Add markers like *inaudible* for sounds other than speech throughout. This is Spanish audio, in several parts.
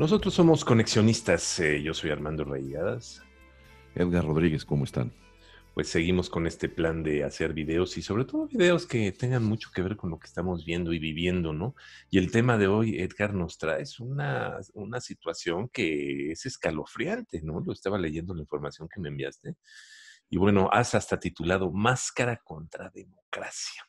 Nosotros somos conexionistas. Eh, yo soy Armando Reigadas. Edgar Rodríguez, ¿cómo están? Pues seguimos con este plan de hacer videos y sobre todo videos que tengan mucho que ver con lo que estamos viendo y viviendo, ¿no? Y el tema de hoy, Edgar, nos trae una, una situación que es escalofriante, ¿no? Lo estaba leyendo la información que me enviaste. Y bueno, has hasta titulado Máscara contra Democracia.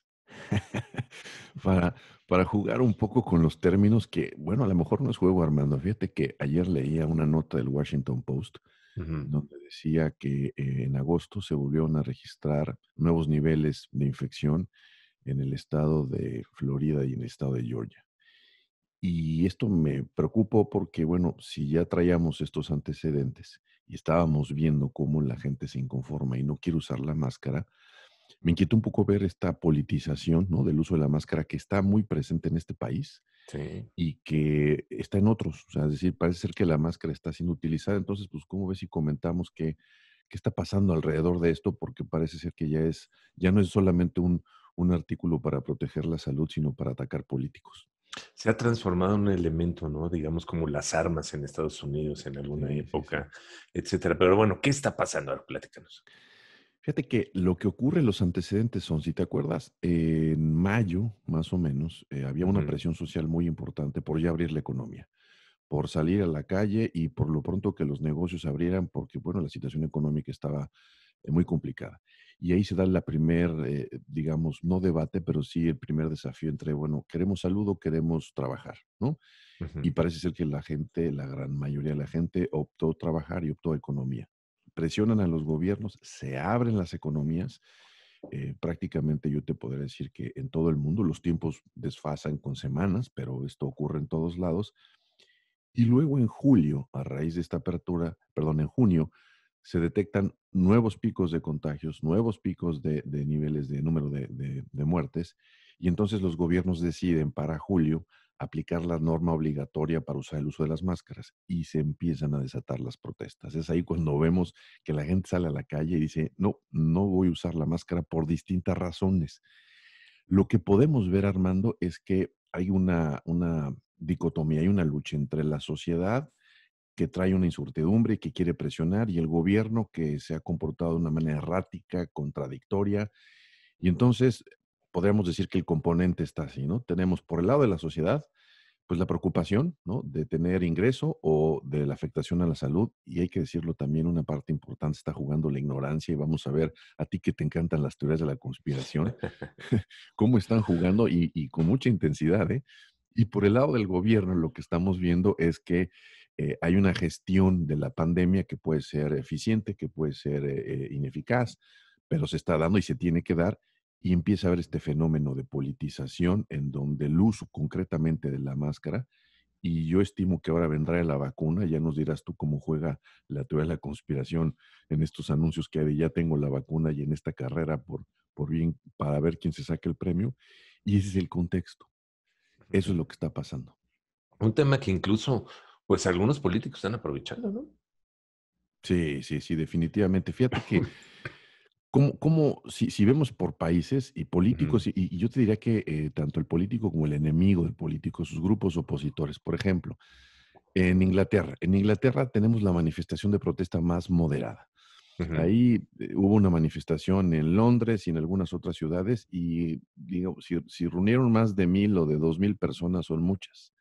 *laughs* para, para jugar un poco con los términos que, bueno, a lo mejor no es juego, Armando. Fíjate que ayer leía una nota del Washington Post donde decía que eh, en agosto se volvieron a registrar nuevos niveles de infección en el estado de Florida y en el estado de Georgia. Y esto me preocupó porque, bueno, si ya traíamos estos antecedentes y estábamos viendo cómo la gente se inconforma y no quiere usar la máscara, me inquieta un poco ver esta politización del uso de la máscara que está muy presente en este país y que está en otros. es decir, parece ser que la máscara está siendo utilizada. Entonces, pues, ¿cómo ves si comentamos que, qué está pasando alrededor de esto? Porque parece ser que ya es, ya no es solamente un, artículo para proteger la salud, sino para atacar políticos. Se ha transformado en un elemento, ¿no? Digamos como las armas en Estados Unidos en alguna época, etc. etcétera. Pero bueno, ¿qué está pasando? platícanos. Fíjate que lo que ocurre, los antecedentes son, si te acuerdas, en mayo, más o menos, eh, había una presión social muy importante por ya abrir la economía, por salir a la calle y por lo pronto que los negocios abrieran, porque, bueno, la situación económica estaba eh, muy complicada. Y ahí se da la primer, eh, digamos, no debate, pero sí el primer desafío entre, bueno, queremos salud o queremos trabajar, ¿no? Y parece ser que la gente, la gran mayoría de la gente optó trabajar y optó economía presionan a los gobiernos, se abren las economías. Eh, prácticamente yo te podría decir que en todo el mundo los tiempos desfasan con semanas, pero esto ocurre en todos lados. Y luego en julio, a raíz de esta apertura, perdón, en junio, se detectan nuevos picos de contagios, nuevos picos de, niveles de número de muertes, y entonces los gobiernos deciden para julio aplicar la norma obligatoria para usar el uso de las máscaras y se empiezan a desatar las protestas. Es ahí cuando vemos que la gente sale a la calle y dice, no, no voy a usar la máscara por distintas razones. Lo que podemos ver, Armando, es que hay una, dicotomía, hay una lucha entre la sociedad que trae una incertidumbre, que quiere presionar, y el gobierno que se ha comportado de una manera errática, contradictoria. Y entonces podríamos decir que el componente está así, ¿no? Tenemos por el lado de la sociedad, pues la preocupación, ¿no? De tener ingreso o de la afectación a la salud. Y hay que decirlo también, una parte importante está jugando la ignorancia y vamos a ver a ti que te encantan las teorías de la conspiración, *laughs* *laughs* cómo están jugando y, con mucha intensidad, ¿eh? Y por el lado del gobierno, lo que estamos viendo es que eh, hay una gestión de la pandemia que puede ser eficiente, que puede ser eh, eh, ineficaz, pero se está dando y se tiene que dar y empieza a haber este fenómeno de politización en donde el uso concretamente de la máscara, y yo estimo que ahora vendrá la vacuna, ya nos dirás tú cómo juega la teoría de la conspiración en estos anuncios que hay, de ya tengo la vacuna y en esta carrera por, por bien, para ver quién se saca el premio, y ese es el contexto. Eso es lo que está pasando. Un tema que incluso, pues algunos políticos están aprovechando, ¿no? Sí, sí, sí, definitivamente. Fíjate que *laughs* ¿Cómo, si, vemos por países y políticos, y, yo te diría que eh, tanto el político como el enemigo del político, sus grupos opositores, por ejemplo, en Inglaterra, en Inglaterra tenemos la manifestación de protesta más moderada. Ahí eh, hubo una manifestación en Londres y en algunas otras ciudades y si, reunieron más de mil o de dos mil personas son muchas.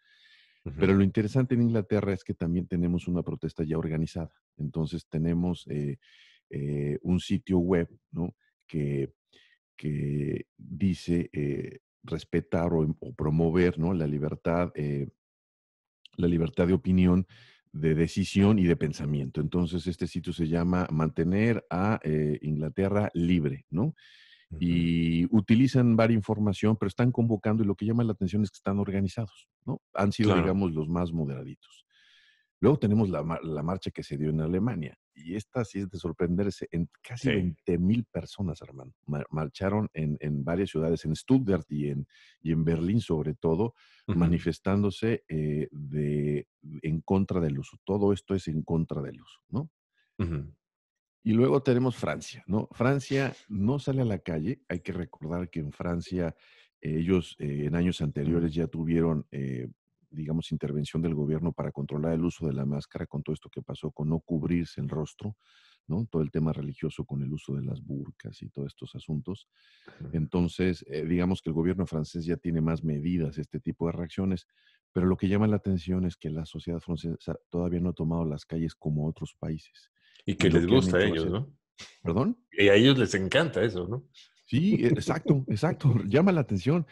Pero lo interesante en Inglaterra es que también tenemos una protesta ya organizada. Entonces tenemos eh, eh, un sitio web que, dice eh, respetar o, em, promover la, libertad, eh, la libertad de opinión, de decisión y de pensamiento. Entonces, este sitio se llama Mantener a Inglaterra Libre, ¿no? Y utilizan varia información, pero están convocando y lo que llama la atención es que están organizados, ¿no? Han sido, digamos, los más moderaditos. Luego tenemos la, marcha que se dio en Alemania, y esta sí es de sorprenderse, en casi 20.000 mil personas, hermano, marcharon en, varias ciudades, en Stuttgart y en, y en Berlín sobre todo, manifestándose eh, de, en contra del uso. Todo esto es en contra del uso, ¿no? Y luego tenemos Francia, ¿no? Francia no sale a la calle, hay que recordar que en Francia eh, ellos eh, en años anteriores ya tuvieron digamos, intervención del gobierno para controlar el uso de la máscara con todo esto que pasó, con no cubrirse el rostro, ¿no? Todo el tema religioso con el uso de las burcas y todos estos asuntos. Entonces, eh, digamos que el gobierno francés ya tiene más medidas, este tipo de reacciones, pero lo que llama la atención es que la sociedad francesa todavía no ha tomado las calles como otros países. Y que les gusta a ellos, ¿no? ¿Perdón? Y a ellos les encanta eso, ¿no? Sí, exacto, exacto. Llama la atención.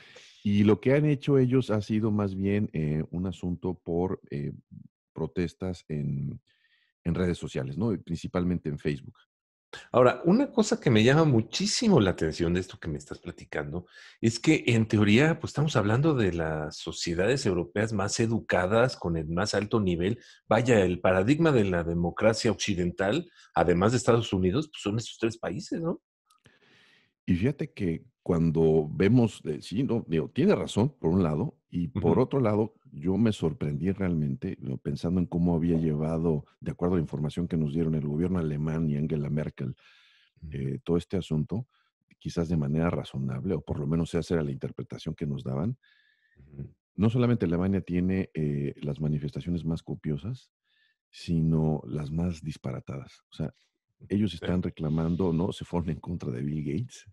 Y lo que han hecho ellos ha sido más bien eh, un asunto por eh, protestas en, redes sociales, ¿no? principalmente en Facebook. Ahora, una cosa que me llama muchísimo la atención de esto que me estás platicando es que en teoría, pues estamos hablando de las sociedades europeas más educadas, con el más alto nivel. Vaya, el paradigma de la democracia occidental, además de Estados Unidos, pues, son estos tres países, ¿no? Y fíjate que cuando vemos, eh, sí, tiene razón, por un lado, y por otro lado, yo me sorprendí realmente pensando en cómo había llevado, de acuerdo a la información que nos dieron el gobierno alemán y Angela Merkel, eh, todo este asunto, quizás de manera razonable, o por lo menos esa era la interpretación que nos daban. No solamente Alemania tiene eh, las manifestaciones más copiosas, sino las más disparatadas. O sea, ellos están reclamando, ¿no? Se fueron en contra de Bill Gates,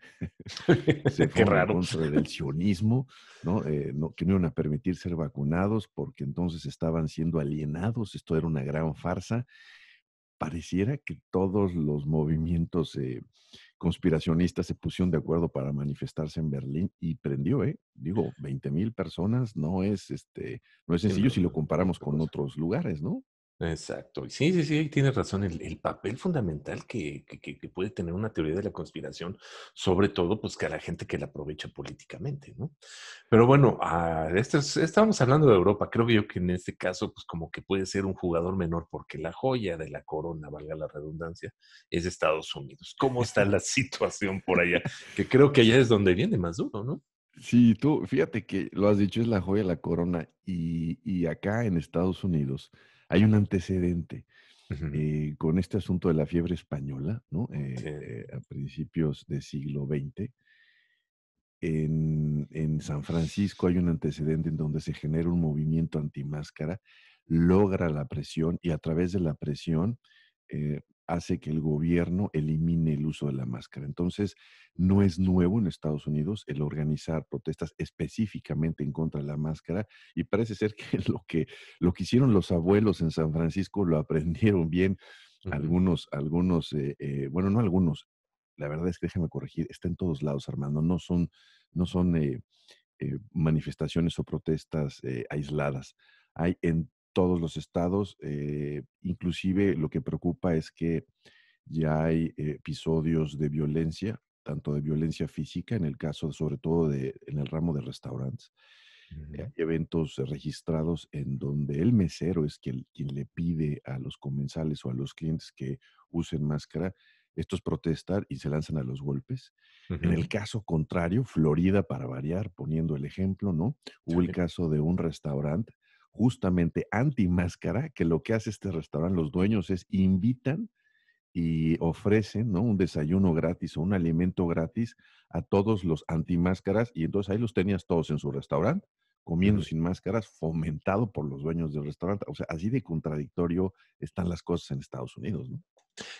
*laughs* se *laughs* fueron en contra del sionismo, ¿no? Eh, ¿no? Que no iban a permitir ser vacunados porque entonces estaban siendo alienados, esto era una gran farsa. Pareciera que todos los movimientos eh, conspiracionistas se pusieron de acuerdo para manifestarse en Berlín y prendió, ¿eh? Digo, 20 mil personas no es, este, no es sencillo si lo comparamos con otros lugares, ¿no? Exacto. Sí, sí, sí, tienes razón. El, papel fundamental que, puede tener una teoría de la conspiración, sobre todo, pues que a la gente que la aprovecha políticamente, ¿no? Pero bueno, a, ah, estábamos hablando de Europa. Creo yo que en este caso, pues como que puede ser un jugador menor, porque la joya de la corona, valga la redundancia, es Estados Unidos. ¿Cómo está la situación por allá? Que creo que allá es donde viene más duro, ¿no? Sí, tú, fíjate que lo has dicho, es la joya de la corona. Y, y acá en Estados Unidos hay un antecedente. Eh, con este asunto de la fiebre española, ¿no? Eh, eh, a principios del siglo XX, en, en, San Francisco hay un antecedente en donde se genera un movimiento antimáscara, logra la presión y a través de la presión hace que el gobierno elimine el uso de la máscara. Entonces, no es nuevo en Estados Unidos el organizar protestas específicamente en contra de la máscara y parece ser que *laughs* lo que, lo que hicieron los abuelos en San Francisco lo aprendieron bien. Algunos, algunos, eh, eh, bueno, no algunos, la verdad es que déjame corregir, está en todos lados, Armando, no son, no son eh, manifestaciones o protestas aisladas. Hay en todos los estados. Eh, inclusive lo que preocupa es que ya hay episodios de violencia, tanto de violencia física, en el caso sobre todo de, en el ramo de restaurantes. Eh, hay eventos registrados en donde el mesero es quien, le pide a los comensales o a los clientes que usen máscara. Estos protestan y se lanzan a los golpes. En el caso contrario, Florida, para variar, poniendo el ejemplo, ¿no? Hubo el caso de un restaurante justamente anti-máscara, que lo que hace este restaurante, los dueños, es invitan y ofrecen ¿no? un desayuno gratis o un alimento gratis a todos los anti-máscaras. y entonces ahí los tenías todos en su restaurante comiendo sin máscaras, fomentado por los dueños del restaurante. O sea, así de contradictorio están las cosas en Estados Unidos, ¿no?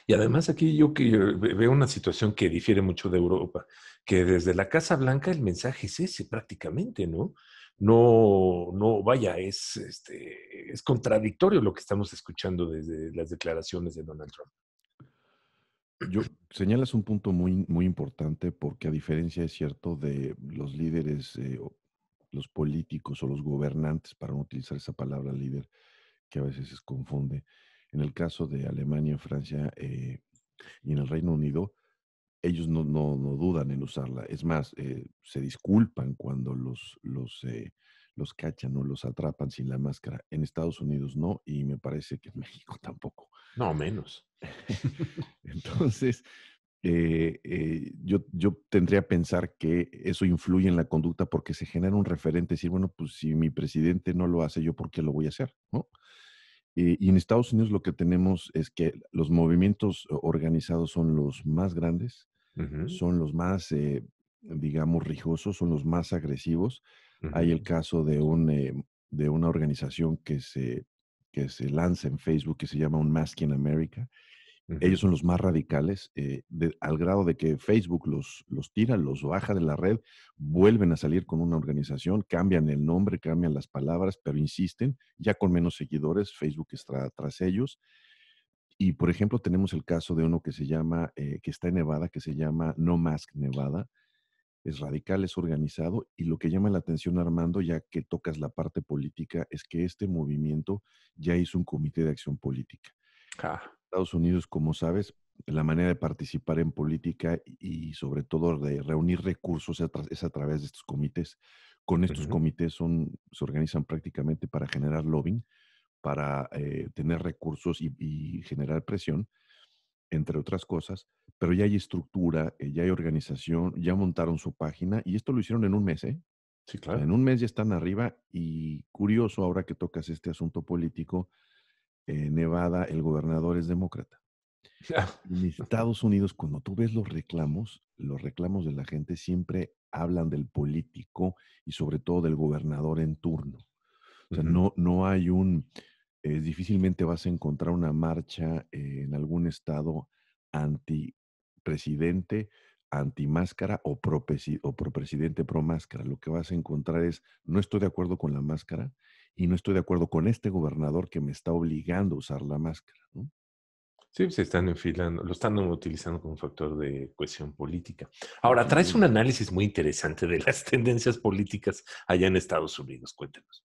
Y además aquí yo, que veo una situación que difiere mucho de Europa, que desde la Casa Blanca el mensaje es ese prácticamente, ¿no? no, no, vaya, es, este, es contradictorio lo que estamos escuchando desde las declaraciones de Donald Trump. Yo, señalas un punto muy, muy importante porque a diferencia, es cierto, de los líderes, eh, los políticos o los gobernantes, para no utilizar esa palabra líder, que a veces se confunde, en el caso de Alemania, Francia eh, y en el Reino Unido, ellos no, dudan en usarla. Es más, eh, se disculpan cuando los, los, eh, los cachan o los atrapan sin la máscara. En Estados Unidos no, y me parece que en *laughs* México tampoco. No, menos. *laughs* Entonces, eh, yo, yo tendría que pensar que eso influye en la conducta porque se genera un referente, decir, bueno, pues si mi presidente no lo hace, yo por qué lo voy a hacer, ¿no? y en Estados Unidos lo que tenemos es que los movimientos organizados son los más grandes, son los más, eh, digamos, rijosos, son los más agresivos. Hay el caso de, un, eh, de una organización que se, que se lanza en Facebook que se llama Un Mask in America. Ellos son los más radicales, eh, al grado de que Facebook los, los tira, los baja de la red, vuelven a salir con una organización, cambian el nombre, cambian las palabras, pero insisten, ya con menos seguidores, Facebook está tras ellos. Y, por ejemplo, tenemos el caso de uno que se llama, eh, que está en Nevada, que se llama No Mask Nevada. Es radical, es organizado y lo que llama la atención, Armando, ya que tocas la parte política, es que este movimiento ya hizo un comité de acción política. Estados Unidos, como sabes, la manera de participar en política y sobre todo de reunir recursos es a través de estos comités. Con estos comités son, se organizan prácticamente para generar lobbying para eh, tener recursos y, generar presión, entre otras cosas, pero ya hay estructura, eh, ya hay organización, ya montaron su página y esto lo hicieron en un mes, ¿eh? Sí, claro. en un mes ya están arriba y curioso ahora que tocas este asunto político, eh, Nevada, el gobernador es demócrata. *laughs* En Estados Unidos, cuando tú ves los reclamos, los reclamos de la gente siempre hablan del político y sobre todo del gobernador en turno. O sea, no, no hay un, eh, difícilmente vas a encontrar una marcha en algún estado antipresidente, antimáscara o propresidente o pro, presidente, pro máscara. Lo que vas a encontrar es, no estoy de acuerdo con la máscara y no estoy de acuerdo con este gobernador que me está obligando a usar la máscara. ¿no? Sí, se están enfilando, lo están utilizando como factor de cohesión política. Ahora, traes un análisis muy interesante de las *laughs* tendencias políticas allá en Estados Unidos. Cuéntanos.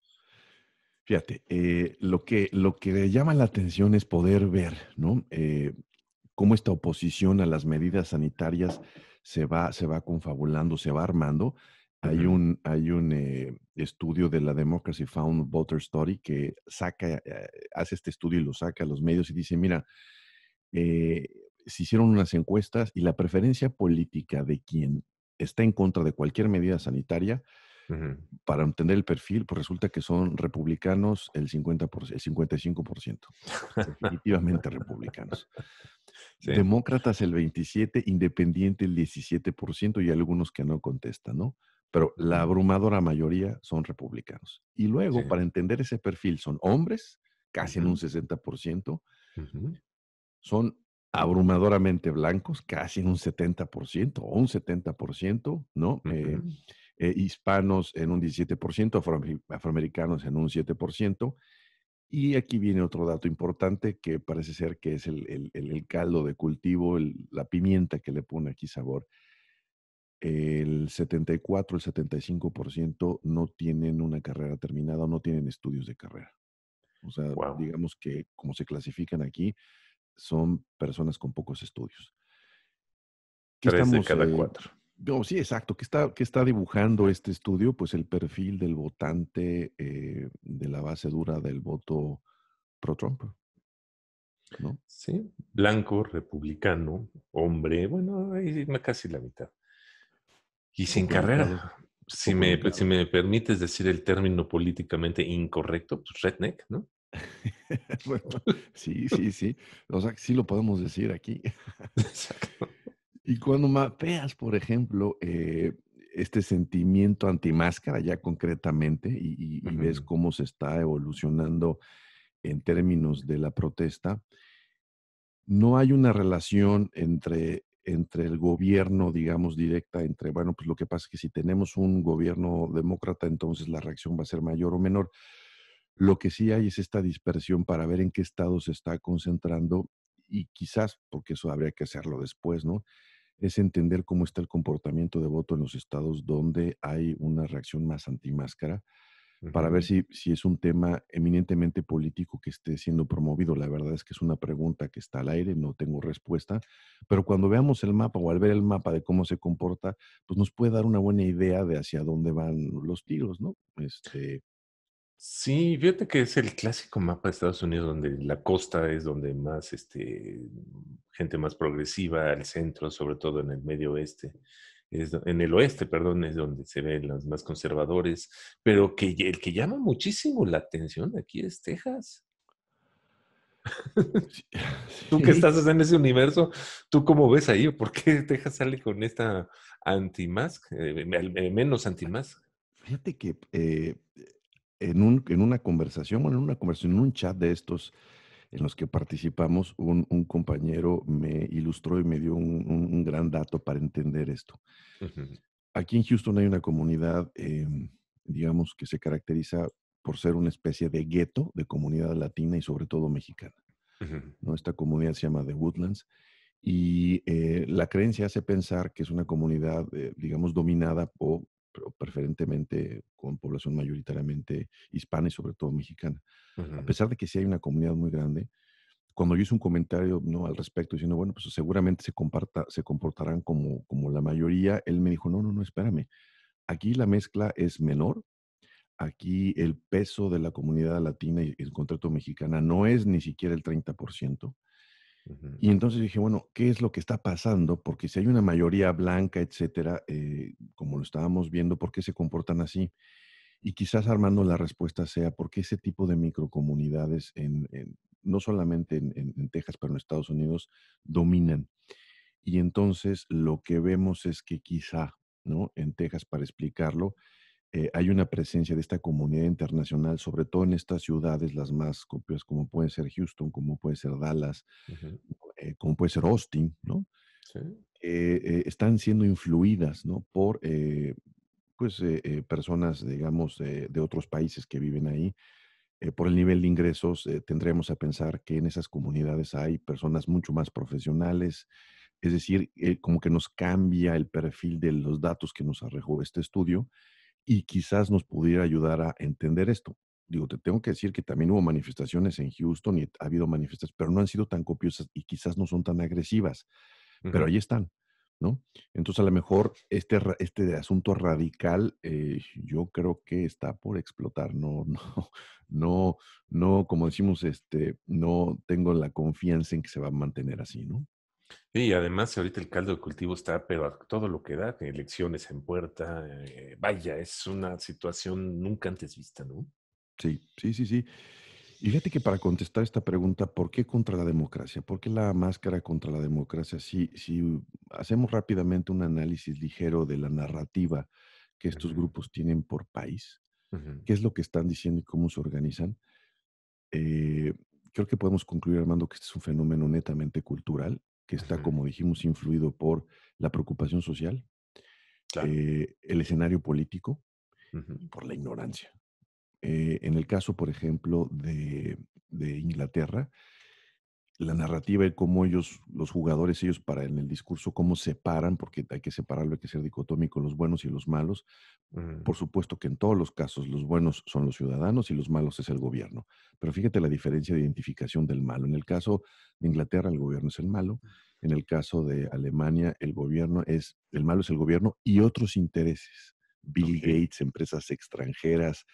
Fíjate, eh, lo, que, lo que llama la atención es poder ver, ¿no? Eh, cómo esta oposición a las medidas sanitarias se va, se va confabulando, se va armando. Hay un, hay un eh, estudio de la Democracy Found Voter Story que saca, hace este estudio y lo saca a los medios y dice, mira, se hicieron unas encuestas y la preferencia política de quien está en contra de cualquier medida sanitaria para entender el perfil, pues resulta que son republicanos el, 50%, el 55%, definitivamente republicanos. *laughs* Demócratas el 27%, independiente el 17% y algunos que no contestan, ¿no? Pero la abrumadora mayoría son republicanos. Y luego, para entender ese perfil, son hombres, casi en un 60%, son abrumadoramente blancos, casi en un 70% un 70%, ¿no? Eh, eh, hispanos en un 17%, afroamericanos en un 7%. Y aquí viene otro dato importante que parece ser que es el, caldo de cultivo, la pimienta que le pone aquí sabor. El 74, el 75% no tienen una carrera terminada, o no tienen estudios de carrera. O sea, digamos que como se clasifican aquí, son personas con pocos estudios. Tres de cada eh, cuatro sí, exacto. ¿Qué está, qué está dibujando este estudio? Pues el perfil del votante eh, de la base dura del voto pro-Trump. ¿no? Sí, blanco, republicano, hombre, bueno, casi la mitad. Y sin carrera. Si me, si me permites decir el término políticamente incorrecto, pues redneck, ¿no? *laughs* sí, sí, sí. O sea, sí lo podemos decir aquí. *laughs* Exacto. Y cuando mapeas, por ejemplo, eh, este sentimiento antimáscara ya concretamente y, ves cómo se está evolucionando en términos de la protesta, no hay una relación entre, entre el gobierno, digamos, directa, entre, bueno, pues lo que pasa es que si tenemos un gobierno demócrata, entonces la reacción va a ser mayor o menor. Lo que sí hay es esta dispersión para ver en qué estado se está concentrando y quizás, porque eso habría que hacerlo después, ¿no? es entender cómo está el comportamiento de voto en los estados donde hay una reacción más antimáscara, para ver si, si es un tema eminentemente político que esté siendo promovido. La verdad es que es una pregunta que está al aire, no tengo respuesta, pero cuando veamos el mapa o al ver el mapa de cómo se comporta, pues nos puede dar una buena idea de hacia dónde van los tiros, ¿no? Este, Sí, fíjate que es el clásico mapa de Estados Unidos donde la costa es donde más este, gente más progresiva, al centro, sobre todo en el medio oeste, en el oeste, perdón, es donde se ven los más conservadores, pero que el que llama muchísimo la atención aquí es Texas. *laughs* *laughs* tú que estás en ese universo, ¿tú cómo ves ahí? ¿Por qué Texas sale con esta anti-mask, eh, eh, menos anti-mask? Fíjate que eh, en, en una conversación, en una conversación, en un chat de estos en los que participamos, un, un compañero me ilustró y me dio un, un gran dato para entender esto. Aquí en Houston hay una comunidad, em, digamos, que se caracteriza por ser una especie de gueto de comunidad latina y sobre todo mexicana. ¿no? Esta comunidad se llama The Woodlands y eh, la creencia hace pensar que es una comunidad, eh, digamos, dominada por, pero preferentemente con población mayoritariamente hispana y sobre todo mexicana. A pesar de que sí hay una comunidad muy grande, cuando yo hice un comentario ¿no? al respecto diciendo, bueno, pues seguramente se, comparta, se comportarán como, como la mayoría, él me dijo, no, no, no, espérame, aquí la mezcla es menor, aquí el peso de la comunidad latina y el contrato mexicana no es ni siquiera el 30%. Y entonces dije, bueno, ¿qué es lo que está pasando? Porque si hay una mayoría blanca, etcétera, eh, como lo estábamos viendo, ¿por qué se comportan así? Y quizás Armando la respuesta sea porque ese tipo de microcomunidades, no solamente en, en, Texas, pero en Estados Unidos, dominan. Y entonces lo que vemos es que quizá, ¿no? En Texas, para explicarlo, eh, hay una presencia de esta comunidad internacional, sobre todo en estas ciudades, las más copias, como puede ser Houston, como puede ser Dallas, eh, como puede ser Austin, ¿no? Sí. Eh, están siendo influidas, ¿no? Por, pues, personas, digamos, de otros países que viven ahí. por el nivel de ingresos, tendremos a pensar que en esas comunidades hay personas mucho más profesionales, es decir, como que nos cambia el perfil de los datos que nos arrojó este estudio y quizás nos pudiera ayudar a entender esto. Digo, te tengo que decir que también hubo manifestaciones en Houston y ha habido manifestaciones, pero no han sido tan copiosas y quizás no son tan agresivas, pero ahí están, ¿no? Entonces, a lo mejor este, este asunto radical eh, yo creo que está por explotar, no, *laughs* no, no, no, como decimos, este, no tengo la confianza en que se va a mantener así, ¿no? Y además ahorita el caldo de cultivo está, pero todo lo que da, elecciones en puerta, eh, vaya, es una situación nunca antes vista, ¿no? Sí, sí, sí, sí. Y fíjate que para contestar esta pregunta, ¿por qué contra la democracia? ¿Por qué la máscara contra la democracia? Si, si hacemos rápidamente un análisis ligero de la narrativa que estos grupos tienen por país, qué es lo que están diciendo y cómo se organizan, eh, creo que podemos concluir, Armando, que este es un fenómeno netamente cultural que está, como dijimos, influido por la preocupación social, eh, el escenario político y por la ignorancia. Eh, en el caso, por ejemplo, de Inglaterra, la narrativa y cómo ellos, los jugadores, ellos para en el discurso, cómo separan, porque hay que separarlo, hay que ser dicotómico, los buenos y los malos. Por supuesto que en todos los casos los buenos son los ciudadanos y los malos es el gobierno. Pero fíjate la diferencia de identificación del malo. En el caso de Inglaterra, el gobierno es el malo. En el caso de Alemania, el gobierno es, el malo es el gobierno y otros intereses. Bill Gates, empresas extranjeras,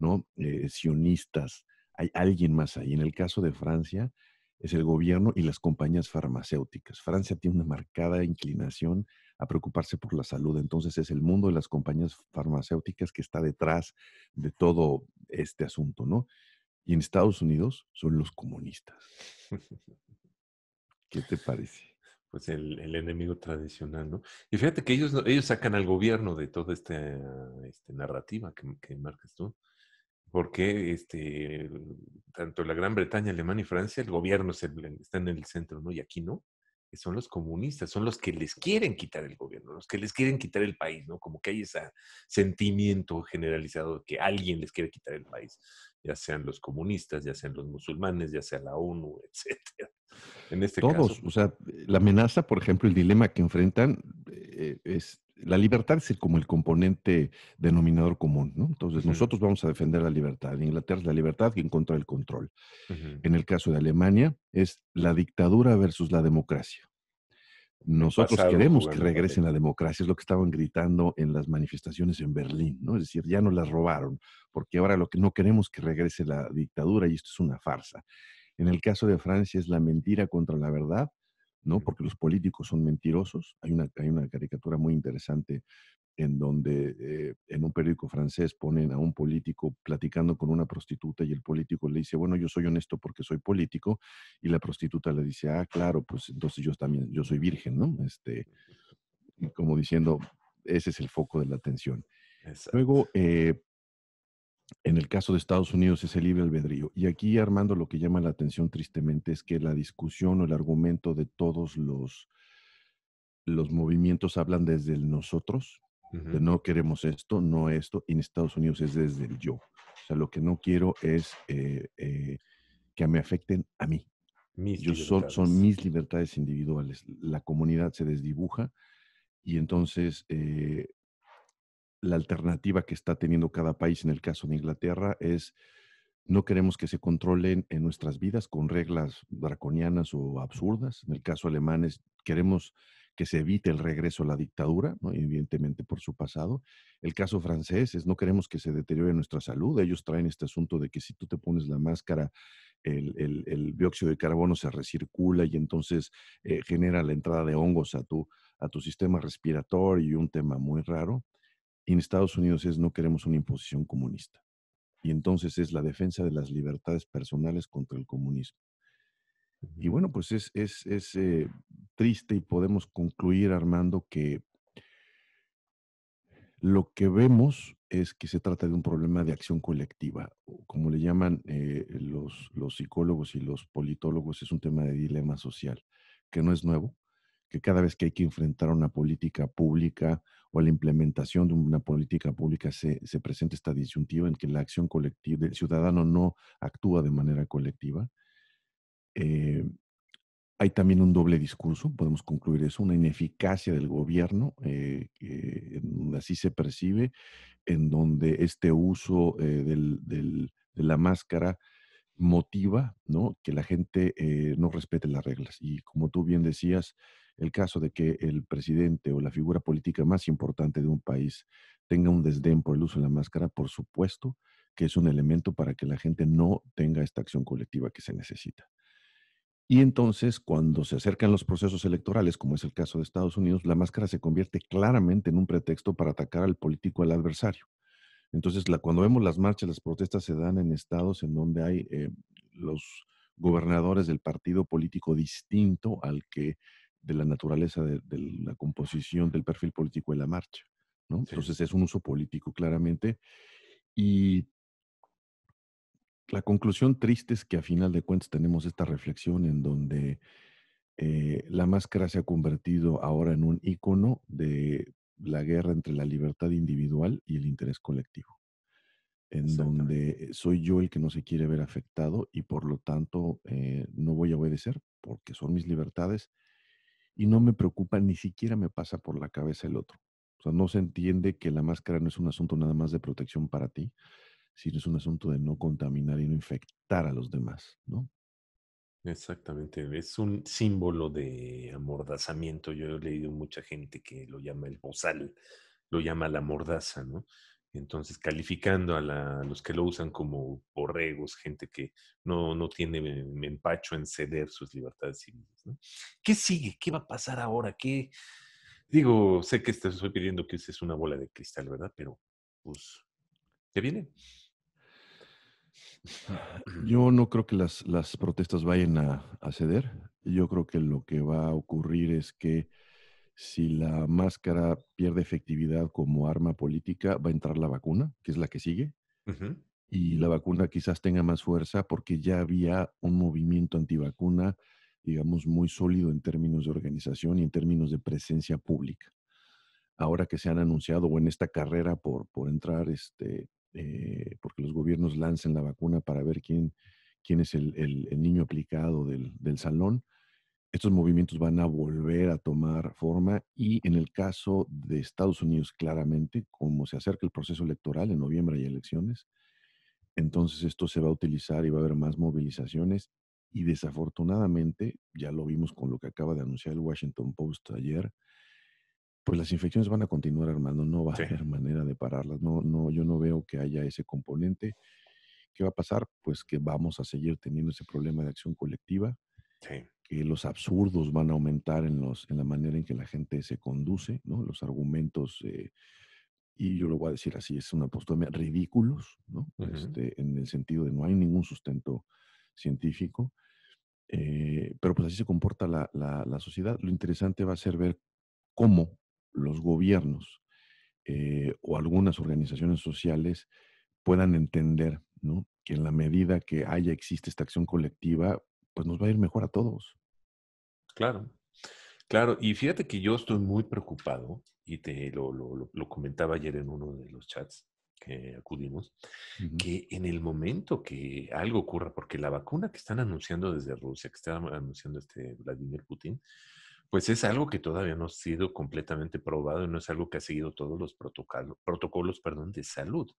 ¿no? Eh, sionistas, hay alguien más ahí. En el caso de Francia, es el gobierno y las compañías farmacéuticas. Francia tiene una marcada inclinación a preocuparse por la salud, entonces es el mundo de las compañías farmacéuticas que está detrás de todo este asunto, ¿no? Y en Estados Unidos son los comunistas. *laughs* ¿Qué te parece? Pues el, enemigo tradicional, ¿no? Y fíjate que ellos, ellos sacan al gobierno de toda esta, este, narrativa que, marcas tú porque este, tanto la Gran Bretaña, Alemania y Francia, el gobierno está en el centro, ¿no? Y aquí no, eh, son los comunistas, son los que les quieren quitar el gobierno, los que les quieren quitar el país, ¿no? Como que hay ese sentimiento generalizado de que alguien les quiere quitar el país, ya sean los comunistas, ya sean los musulmanes, ya sea la ONU, *laughs* etcétera. En este Todos, pues o sea, la amenaza, por ejemplo, el dilema que enfrentan eh, es la libertad es como el componente denominador común, ¿no? Entonces, nosotros vamos a defender la libertad. En Inglaterra es la libertad en contra del control. En el caso de Alemania es la dictadura versus la democracia. Nosotros queremos que regrese la democracia, es lo que estaban gritando en las manifestaciones en Berlín, ¿no? Es decir, ya no las robaron, porque ahora lo que no queremos que regrese la dictadura y esto es una farsa. En el caso de Francia es la mentira contra la verdad ¿no? Porque los políticos son mentirosos. Hay una, hay una caricatura muy interesante en donde eh, en un periódico francés ponen a un político platicando con una prostituta y el político le dice, bueno, yo soy honesto porque soy político, y la prostituta le dice, ah, claro, pues entonces yo también, yo soy virgen, ¿no? Este, como diciendo, ese es el foco de la atención. Luego, eh, en el caso de Estados Unidos es el libre albedrío. Y aquí, Armando, lo que llama la atención tristemente es que la discusión o el argumento de todos los, los movimientos hablan desde el nosotros, de no queremos esto, no esto, y en Estados Unidos es desde el yo. O sea, lo que no quiero es eh, eh, que me afecten a mí. Mis son, mis libertades individuales. La comunidad se desdibuja y entonces eh, la alternativa que está teniendo cada país, en el caso de Inglaterra, es no queremos que se controlen en nuestras vidas con reglas draconianas o absurdas. En el caso alemán es, queremos que se evite el regreso a la dictadura, evidentemente por su pasado. El caso francés es no queremos que se deteriore nuestra salud. Ellos traen este asunto de que si tú te pones la máscara, el, dióxido de carbono se recircula y entonces eh, genera la entrada de hongos a tu, a tu sistema respiratorio y un tema muy raro. Y en Estados Unidos es no queremos una imposición comunista. Y entonces es la defensa de las libertades personales contra el comunismo. Y bueno, pues es, eh, triste y podemos concluir, Armando, que lo que vemos es que se trata de un problema de acción colectiva, como le llaman eh, los, los psicólogos y los politólogos, es un tema de dilema social, que no es nuevo, que cada vez que hay que enfrentar una política pública, o a la implementación de una política pública se, se presenta esta disyuntiva en que la acción colectiva, del ciudadano no actúa de manera colectiva. Eh, hay también un doble discurso, podemos concluir eso, una ineficacia del gobierno, eh, así se percibe, en donde este uso eh, del, del, de la máscara motiva ¿no? que la gente no respete las reglas. Y como tú bien decías, el caso de que el presidente o la figura política más importante de un país tenga un desdén por el uso de la máscara, por supuesto que es un elemento para que la gente no tenga esta acción colectiva que se necesita. Y entonces, cuando se acercan los procesos electorales, como es el caso de Estados Unidos, la máscara se convierte claramente en un pretexto para atacar al político, al adversario. Entonces, cuando vemos las marchas, las protestas se dan en estados en donde hay eh, los gobernadores del partido político distinto al que de la naturaleza de, la composición del perfil político de la marcha. ¿no? Entonces es un uso político claramente. Y la conclusión triste es que a final de cuentas tenemos esta reflexión en donde eh, la máscara se ha convertido ahora en un icono de la guerra entre la libertad individual y el interés colectivo, en donde soy yo el que no se quiere ver afectado y por lo tanto eh, no voy a obedecer porque son mis libertades y no me preocupa, ni siquiera me pasa por la cabeza el otro. O sea, no se entiende que la máscara no es un asunto nada más de protección para ti, sino es un asunto de no contaminar y no infectar a los demás, ¿no? Exactamente, es un símbolo de amordazamiento. Yo he leído mucha gente que lo llama el bozal, lo llama la mordaza, ¿no? Entonces, calificando a, los que lo usan como borregos, gente que no, no tiene eh, empacho en ceder sus libertades civiles. ¿no? ¿Qué sigue? ¿Qué va a pasar ahora? ¿Qué? Digo, sé que te estoy pidiendo que es una bola de cristal, ¿verdad? Pero, pues, ¿qué viene? Yo no creo que las, las protestas vayan a, ceder. Yo creo que lo que va a ocurrir es que si la máscara pierde efectividad como arma política, va a entrar la vacuna, que es la que sigue. Y la vacuna quizás tenga más fuerza porque ya había un movimiento antivacuna, digamos, muy sólido en términos de organización y en términos de presencia pública. Ahora que se han anunciado, o en esta carrera por, entrar, este, eh, porque los gobiernos lancen la vacuna para ver quién, es el, niño aplicado del salón, estos movimientos van a volver a tomar forma y en el caso de Estados Unidos, claramente, como se acerca el proceso electoral, en noviembre hay elecciones, entonces esto se va a utilizar y va a haber más movilizaciones y desafortunadamente, ya lo vimos con lo que acaba de anunciar el Washington Post ayer, pues las infecciones van a continuar, hermano, no va a haber manera de pararlas, no, no, yo no veo que haya ese componente. ¿Qué va a pasar? Pues que vamos a seguir teniendo ese problema de acción colectiva. Sí que los absurdos van a aumentar en, los, en la manera en que la gente se conduce, ¿no? Los argumentos, eh, y yo lo voy a decir así, es una postura ridículos, ¿no? Este, en el sentido de no hay ningún sustento científico, eh, pero pues así se comporta la, sociedad. Lo interesante va a ser ver cómo los gobiernos eh, o algunas organizaciones sociales puedan entender, que en la medida que haya, existe esta acción colectiva, pues nos va a ir mejor a todos. Claro, claro. Y fíjate que yo estoy muy preocupado y te lo, comentaba ayer en uno de los chats que acudimos, que en el momento que algo ocurra, porque la vacuna que están anunciando desde Rusia, que está anunciando este Vladimir Putin, pues es algo que todavía no ha sido completamente probado y no es algo que ha seguido todos los protocolos, protocolos perdón, de salud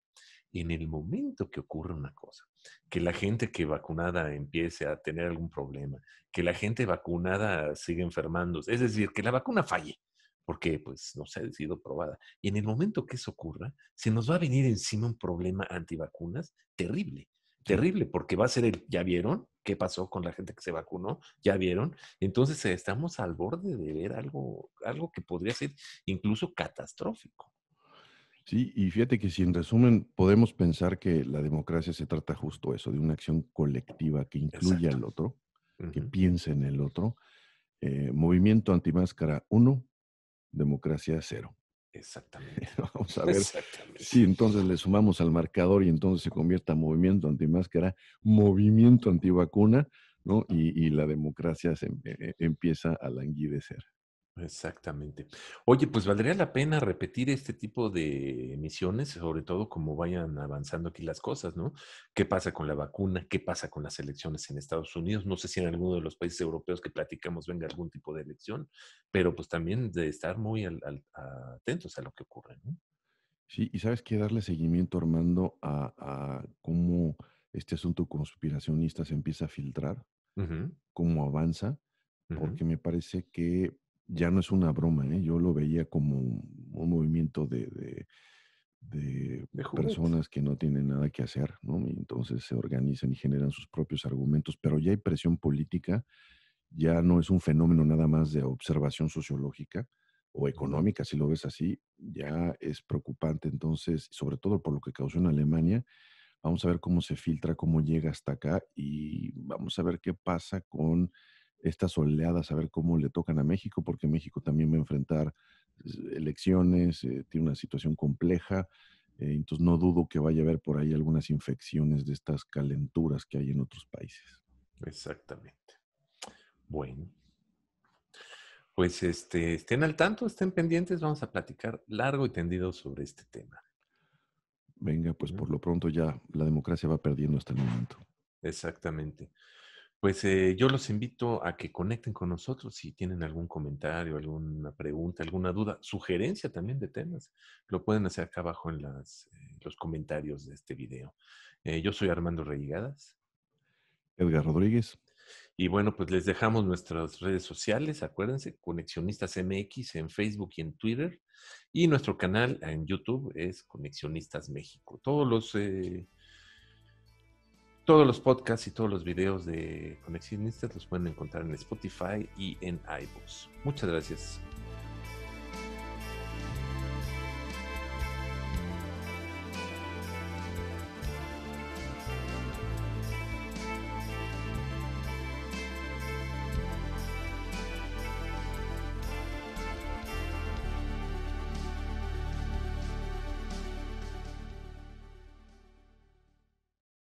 en el momento que ocurra una cosa, que la gente que vacunada empiece a tener algún problema, que la gente vacunada siga enfermándose, es decir, que la vacuna falle, porque pues no se ha sido probada. Y en el momento que eso ocurra, se nos va a venir encima un problema antivacunas terrible, terrible, porque va a ser el, ya vieron qué pasó con la gente que se vacunó, ya vieron. Entonces estamos al borde de ver algo, algo que podría ser incluso catastrófico. Sí, y fíjate que si en resumen podemos pensar que la democracia se trata justo eso, de una acción colectiva que incluya al otro, que piense en el otro. Eh, movimiento antimáscara 1, democracia 0. *laughs* Exactamente. Vamos a ver si entonces le sumamos al marcador y entonces se convierta en movimiento antimáscara, movimiento antivacuna, ¿no? Y, la democracia se, eh, eh, empieza a languidecer. Exactamente. Oye, pues valdría la pena repetir este tipo de emisiones, sobre todo como vayan avanzando aquí las cosas, ¿no? ¿Qué pasa con la vacuna? ¿Qué pasa con las elecciones en Estados Unidos? No sé si en alguno de los países europeos que platicamos venga algún tipo de elección, pero pues también de estar muy atentos a lo que ocurre, ¿no? Sí, y sabes que darle seguimiento, Armando, a, cómo este asunto conspiracionista se empieza a filtrar, cómo avanza, porque me parece que ya no es una broma, ¿eh? yo lo veía como un movimiento de, personas que no tienen nada que hacer, ¿no? entonces se organizan y generan sus propios argumentos, pero ya hay presión política, ya no es un fenómeno nada más de observación sociológica o económica, si lo ves así, ya es preocupante. Entonces, sobre todo por lo que causó en Alemania, vamos a ver cómo se filtra, cómo llega hasta acá y vamos a ver qué pasa con estas oleadas, a ver cómo le tocan a México, porque México también va a enfrentar elecciones, eh, tiene una situación compleja, eh, entonces no dudo que vaya a haber por ahí algunas infecciones de estas calenturas que hay en otros países. Exactamente. Bueno. Pues este, estén al tanto, estén pendientes, vamos a platicar largo y tendido sobre este tema. Venga, pues por lo pronto ya la democracia va perdiendo hasta el momento. Exactamente. Pues eh, yo los invito a que conecten con nosotros si tienen algún comentario, alguna pregunta, alguna duda, sugerencia también de temas. Lo pueden hacer acá abajo en eh, los comentarios de este video. Eh, yo soy Armando Reigadas. Edgar Rodríguez. Y bueno, pues les dejamos nuestras redes sociales, acuérdense, Conexionistas MX en Facebook y en Twitter. Y nuestro canal en YouTube es Conexionistas México. Todos los todos los podcasts y todos los videos de Conexionistas los pueden encontrar en Spotify y en iVoox. Muchas gracias.